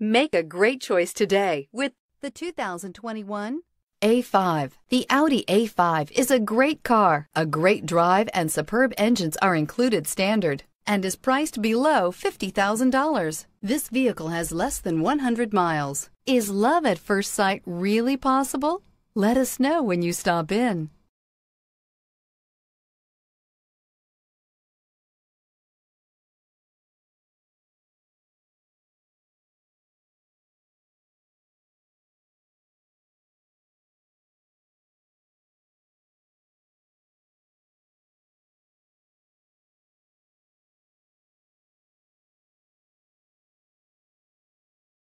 Make a great choice today with the 2021 A5. The Audi A5 is a great car. A great drive and superb engines are included standard and is priced below $50,000. This vehicle has less than 100 miles. Is love at first sight really possible? Let us know when you stop in.